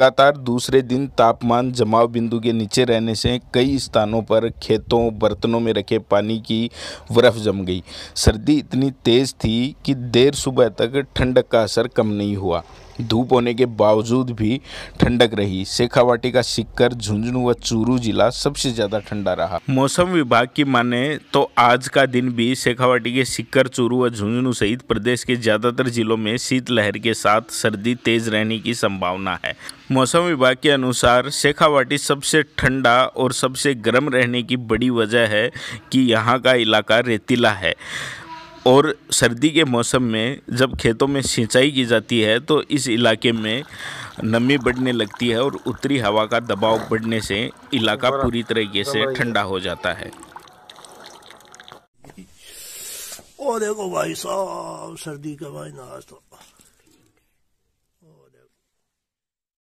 लगातार दूसरे दिन तापमान जमाव बिंदु के नीचे रहने से कई स्थानों पर खेतों बर्तनों में रखे पानी की बर्फ़ जम गई सर्दी इतनी तेज़ थी कि देर सुबह तक ठंडक का असर कम नहीं हुआ धूप होने के बावजूद भी ठंडक रही शेखावाटी का सिक्कर झुंझुनू व चूरू जिला सबसे ज़्यादा ठंडा रहा मौसम विभाग की माने तो आज का दिन भी शेखावाटी के सिक्कर चूरू व झुंझुनू सहित प्रदेश के ज़्यादातर जिलों में शीतलहर के साथ सर्दी तेज रहने की संभावना है मौसम विभाग के अनुसार शेखावाटी सबसे ठंडा और सबसे गर्म रहने की बड़ी वजह है कि यहाँ का इलाका रेतीला है और सर्दी के मौसम में जब खेतों में सिंचाई की जाती है तो इस इलाके में नमी बढ़ने लगती है और उत्तरी हवा का दबाव बढ़ने से इलाका पूरी तरीके से ठंडा हो जाता है ओ देखो भाई साहब सर्दी का भाई नाश तो